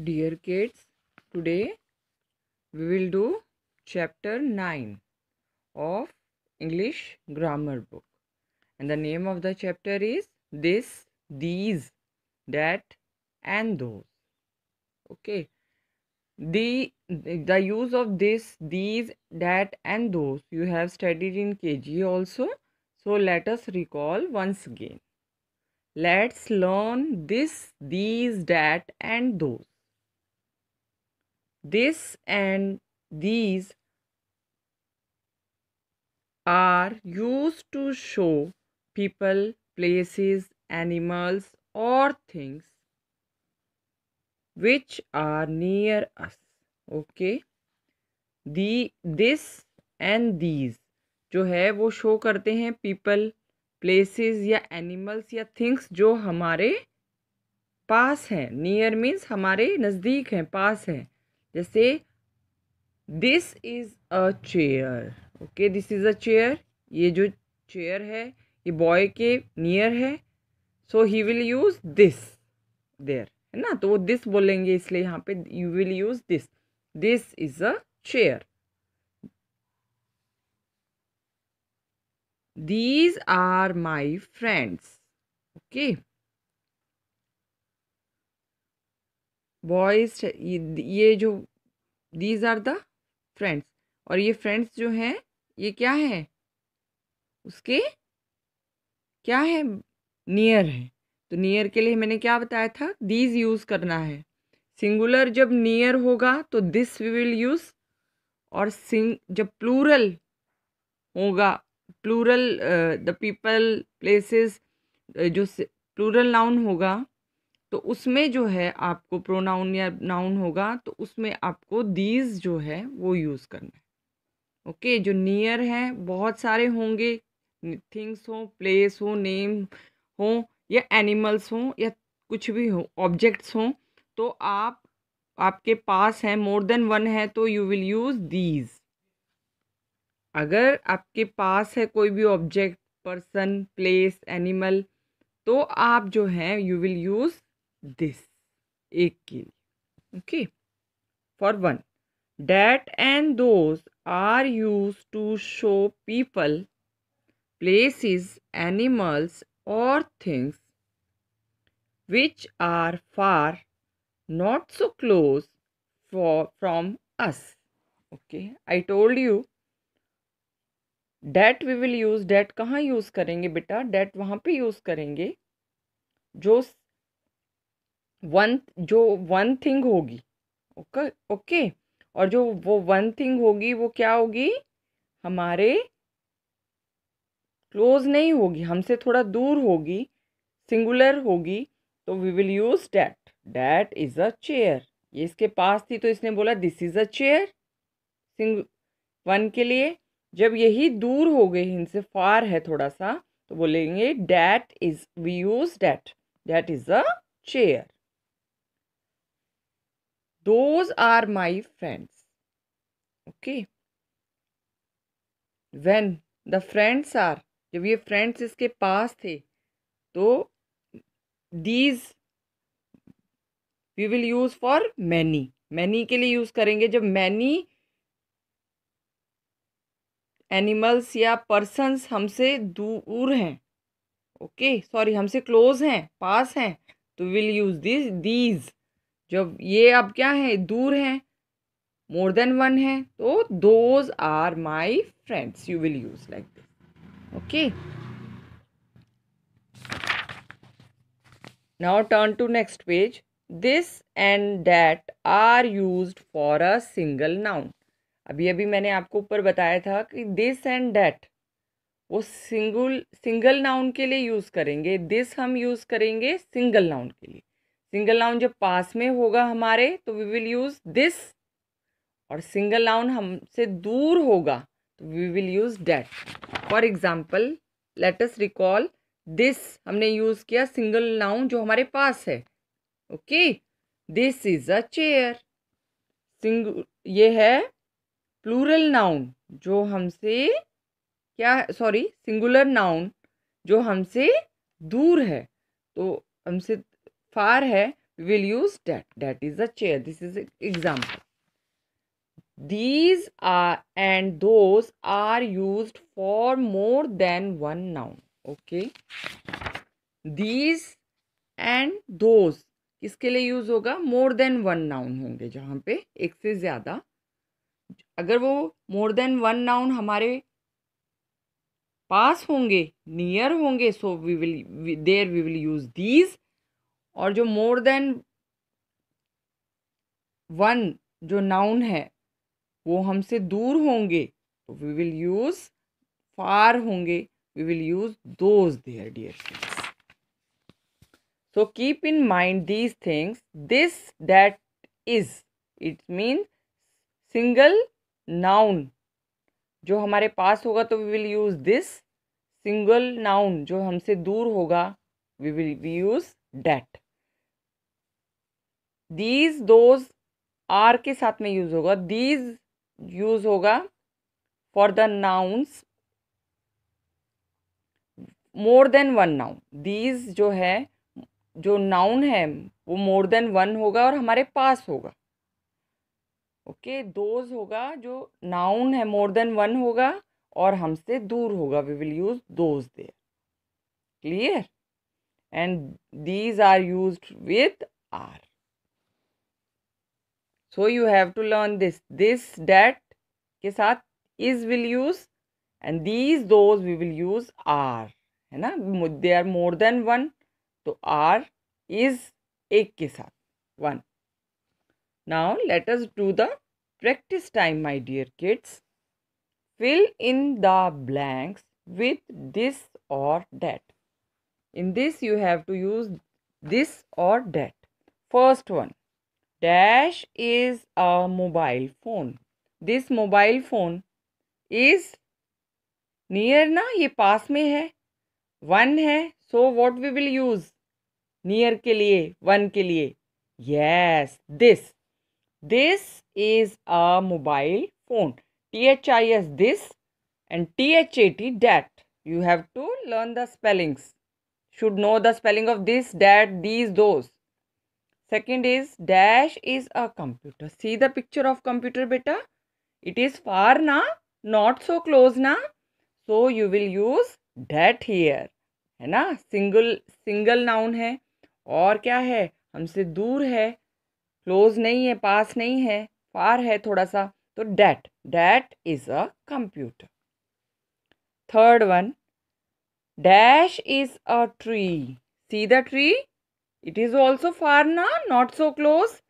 Dear kids, today we will do chapter 9 of English grammar book. And the name of the chapter is this, these, that and those. Okay. The, the use of this, these, that and those you have studied in KG also. So let us recall once again. Let's learn this, these, that and those this and these are used to show people, places, animals or things which are near us. Okay. The, this and these जो है वो show करते हैं people places या animals या things जो हमारे पास हैं नियर मीन्स हमारे नज़दीक हैं पास हैं जैसे this is a chair okay this is a chair ये जो चेयर है ये बॉय के नियर है so he will use this there है ना तो वो दिस बोलेंगे इसलिए यहाँ पे you will use this this is a chair these are my friends okay boys ये जो दीज आर द फ्रेंड्स और ये फ्रेंड्स जो हैं ये क्या है उसके क्या है नियर है तो नियर के लिए मैंने क्या बताया था दीज यूज़ करना है सिंगुलर जब नियर होगा तो दिस वी विल यूज़ और सिंग जब प्लूरल होगा प्लूरल द पीपल प्लेसेस जो प्लूरल नाउन होगा तो उसमें जो है आपको प्रोनाउन या नाउन होगा तो उसमें आपको दीज जो है वो यूज़ करना है ओके जो नियर है बहुत सारे होंगे थिंग्स हो प्लेस हो नेम हो या एनिमल्स हों या कुछ भी हो ऑब्जेक्ट्स हों तो आप आपके पास है मोर देन वन है तो यू विल यूज़ दीज अगर आपके पास है कोई भी ऑब्जेक्ट पर्सन प्लेस एनिमल तो आप जो है यू विल यूज़ दिस एक के okay for one that and those are use to show people places animals और things which are far not so close for from us okay I told you that we will use that कहाँ use करेंगे बेटा date वहाँ पे use करेंगे जो one जो one thing होगी ओके ओके और जो वो वन थिंग होगी वो क्या होगी हमारे क्लोज नहीं होगी हमसे थोड़ा दूर होगी सिंगुलर होगी तो we will use that that is a chair ये इसके पास थी तो इसने बोला this is a chair sing one के लिए जब यही दूर हो गई इनसे फार है थोड़ा सा तो बोलेंगे that is we use that that is a chair those are my friends okay when the friends are जब ये friends इसके पास थे तो these we will use for many many के लिए use करेंगे जब many एनिमल्स या पर्सनस हमसे दूर हैं ओके okay, सॉरी हमसे क्लोज हैं पास हैं तो विल यूज़ दिस दीज जब ये अब क्या है दूर है मोर देन वन है तो those are my friends you will use like this okay now turn to next page this and that are use for a single noun अभी अभी मैंने आपको ऊपर बताया था कि दिस एंड डैट वो सिंगल सिंगल नाउन के लिए यूज़ करेंगे दिस हम यूज़ करेंगे सिंगल नाउन के लिए सिंगल नाउन जब पास में होगा हमारे तो वी विल यूज़ दिस और सिंगल नाउन हमसे दूर होगा तो we will use that for example let's recall this हमने यूज़ किया सिंगल नाउन जो हमारे पास है okay this is a chair sing ये है प्लूरल नाउन जो हमसे क्या सॉरी सिंगुलर नाउन जो हमसे दूर है तो हमसे फार है will use that that is a chair this is example these are and those are use for more than one noun okay these and those इसके लिए यूज होगा मोर देन वन नाउन होंगे जहां पे एक से ज्यादा अगर वो मोर देन वन नाउन हमारे पास होंगे नियर होंगे so we will there we will use these और जो मोर देन वन जो नाउन है वो हमसे दूर होंगे तो वी विल यूज़ फार होंगे we will use those there dear friends so keep in mind these things this that is it mean single noun जो हमारे पास होगा तो we will use this single noun जो हमसे दूर होगा we will use that these those are के साथ में यूज होगा दीज यूज होगा for the nouns more than one noun these जो है जो नाउन है वो मोर देन वन होगा और हमारे पास होगा ओके okay, दोज होगा जो नाउन है मोर देन वन होगा और हमसे दूर होगा we will use those there clear and these are use with are so you have to learn this this that के साथ is will use and these those we will use are है ना They are more than one, तो are is एक के साथ Now let us do the practice time my dear kids fill in the blanks with this or that in this you have to use this or that first one dash is a mobile phone this mobile phone is near ना ये पास में है one है so what we will use near के लिए one के लिए yes this this is a mobile phone T H I S this and T H A T that you have to learn the spellings should know the spelling of this that these, those. Second is dash is a computer see the picture of computer बेटा it is far ना not so close ना so you will use that here है ना single single noun है और क्या है हमसे दूर है क्लोज नहीं है पास नहीं है फार है थोड़ा सा तो that that is a computer third one dash is a tree see the tree It is also far na, not so close.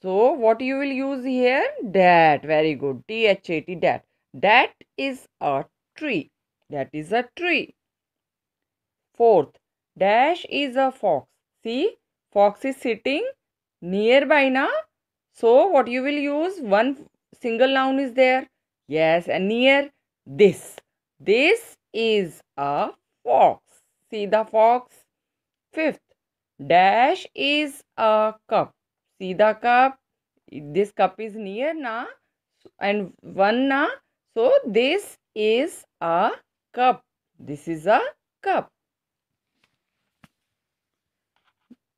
So what you will use here? That. Very good. T-H-A-T. That. That is a tree. That is a tree. Fourth. Dash is a fox. See? Fox is sitting nearby na. So what you will use? One single noun is there. Yes. And near this. This is a fox. See the fox. Fifth. Dash is a cup. See the cup? This cup is near na and one na. So this is a cup. This is a cup.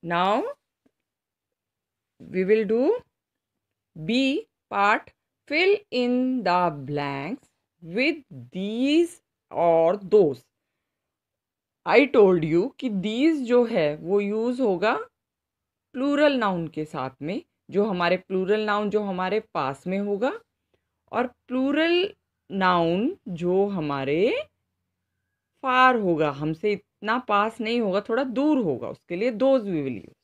Now we will do B part. Fill in the blanks with these or those. I told you कि these जो है वो use होगा plural noun के साथ में जो हमारे प्लूरल नाउन जो हमारे पास में होगा और प्लूरल नाउन जो हमारे फार होगा हमसे इतना पास नहीं होगा थोड़ा दूर होगा उसके लिए those we will use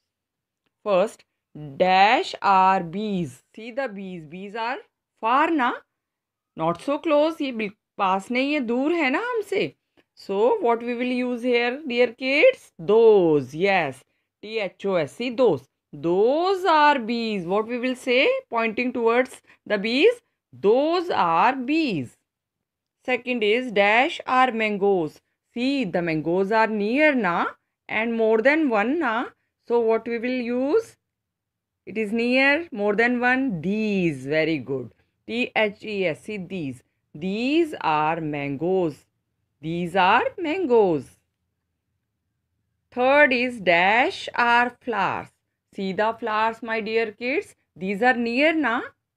first dash are bees see the bees bees are far ना नॉट सो क्लोज ये पास नहीं है दूर है ना हमसे So what we will use here dear kids? Those. Yes. T h o s e. those. Those are bees. What we will say pointing towards the bees? Those are bees. Second is dash are mangoes. See the mangoes are near na and more than one na. So what we will use? It is near more than one. These. Very good. T h e s e. these. These are mangoes. These are mangoes. Third is dash are flowers. See the flowers, my dear kids. These are near na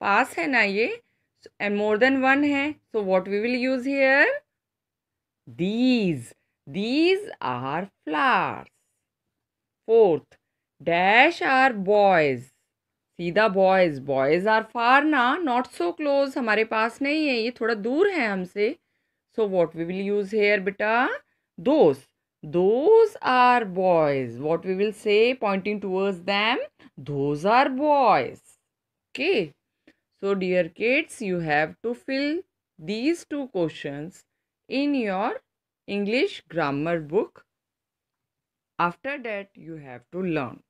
pass hai na ye so, and more than one hai So what we will use here? These. These are flowers. Fourth, dash are boys. See the boys. Boys are far na not so close. hamare pass nahi hai ye thoda dur hai humse So what we will use here beta? Those. Those are boys. What we will say pointing towards them? Those are boys. Okay. So dear kids, you have to fill these two questions in your English grammar book. After that, you have to learn.